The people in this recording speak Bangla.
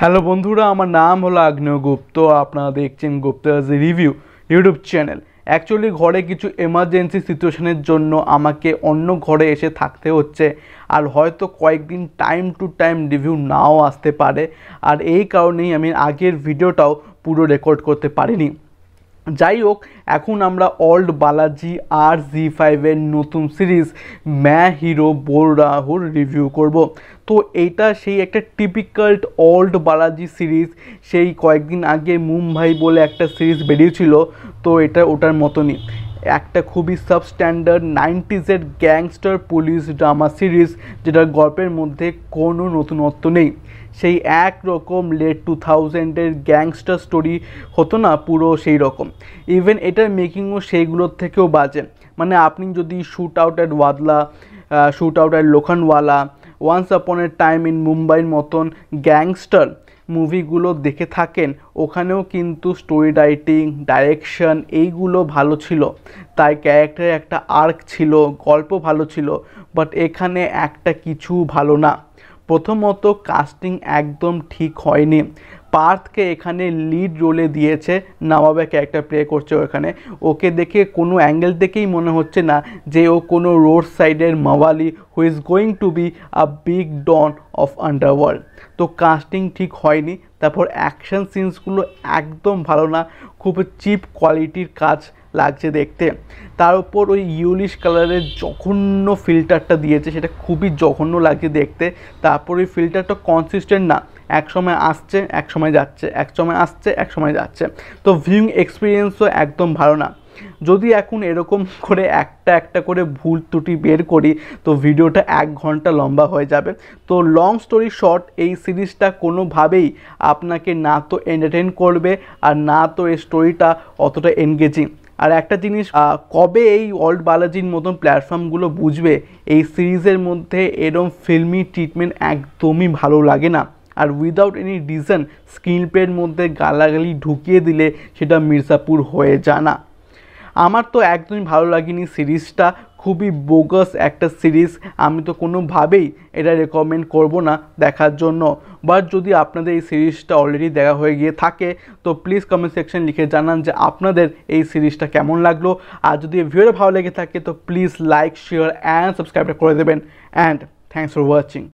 হ্যালো বন্ধুরা আমার নাম হলো আগ্নেয় গুপ্ত আপনারা দেখছেন Gupta's review YouTube channel actually ঘরে কিছু এমার্জেন্সি সিচুয়েশনের জন্য আমাকে অন্য ঘরে এসে থাকতে হচ্ছে আর হয়তো কয়েকদিন টাইম টু টাইম রিভিউ নাও আসতে পারে আর এই কারণেই আমি আগের ভিডিওটাও পুরো রেকর্ড করতে পারিনি যাই হোক এখন আমরা অল্ড বালাজি আর জি ফাইভের নতুন সিরিজ ম্যা হিরো বোররাহুর রিভিউ করব তো এইটা সেই একটা টিপিক্যাল্ট অল্ড বালাজি সিরিজ সেই কয়েকদিন আগে মুম্বাই বলে একটা সিরিজ বেরিয়েছিল তো এটা ওটার মতনই একটা খুবই সাবস্ট্যান্ডার্ড নাইনটিজের গ্যাংস্টার পুলিশ ড্রামা সিরিজ যেটার গল্পের মধ্যে কোনো নতুনত্ব নেই সেই এক রকম লেট টু থাউজেন্ডের গ্যাংস্টার স্টোরি হতো না পুরো সেই রকম ইভেন এটার মেকিংও সেইগুলোর থেকেও বাজে মানে আপনি যদি shootout at Wadala shootout at Lokhandwala once upon a time in মুম্বাইয়ের মতন গ্যাংস্টার মুভিগুলো দেখে থাকেন ওখানেও কিন্তু স্টোরি রাইটিং ডাইরেকশন এইগুলো ভালো ছিল তাই ক্যারেক্টারের একটা আর্ক ছিল গল্প ভালো ছিল বাট এখানে একটা কিছু ভালো না প্রথমত কাস্টিং একদম ঠিক হয়নি পার্থকে এখানে লিড রোলে দিয়েছে নবাবে ক্যারেক্টার প্লে করছে ওখানে ওকে দেখে কোনো অ্যাঙ্গেল দেখেই মনে হচ্ছে না যে ও কোনো রোড সাইডের মাওয়ালি who is going to be a big don of underworld তো কাস্টিং ঠিক হয়নি তারপর অ্যাকশন সিনসগুলো একদম ভালো না খুব চিপ কোয়ালিটির কাজ লাগছে দেখতে তার উপর ওই ইউলিশ কালারের জঘন্য ফিল্টারটা দিয়েছে সেটা খুবই জঘন্য লাগছে দেখতে তারপর ওই ফিল্টারটা কনসিস্টেন্ট না এক সময় আসছে এক সময় যাচ্ছে এক সময় আসছে এক সময় যাচ্ছে তো ভিউইং এক্সপিরিয়েন্সও একদম ভালো না যদি এখন এরকম করে একটা একটা করে ভুল ত্রুটি বের করি তো ভিডিওটা এক ঘন্টা লম্বা হয়ে যাবে তো লং স্টোরি শর্ট এই সিরিজটা কোনোভাবেই আপনাকে না তো এন্টারটেন করবে আর না তো এই স্টোরিটা অতটা এনগেজিং আর একটা জিনিস কবে এই ওল্ড বালাজির মতন প্ল্যাটফর্মগুলো বুঝবে এই সিরিজের মধ্যে এরম ফিল্মি ট্রিটমেন্ট একদমই ভালো লাগে না আর উইদাউট এনি স্ক্রিন প্লের মধ্যে গালাগালি ঢুকিয়ে দিলে সেটা মির্জাপুর হয়ে জানা আমার তো একদমই ভালো লাগেনি সিরিজটা খুবই বোগাস একটা সিরিজ আমি তো কোনোভাবেই এটা রেকমেন্ড করব না দেখার জন্য বাট যদি আপনাদের এই সিরিজটা অলরেডি দেখা হয়ে গিয়ে থাকে তো প্লিজ কমেন্ট সেকশন লিখে জানান যে আপনাদের এই সিরিজটা কেমন লাগলো আর যদি ভিডিও ভালো লেগে থাকে তো প্লিজ লাইক শেয়ার অ্যান্ড সাবস্ক্রাইবটা করে দেবেন অ্যান্ড থ্যাংকস ফর ওয়াচিং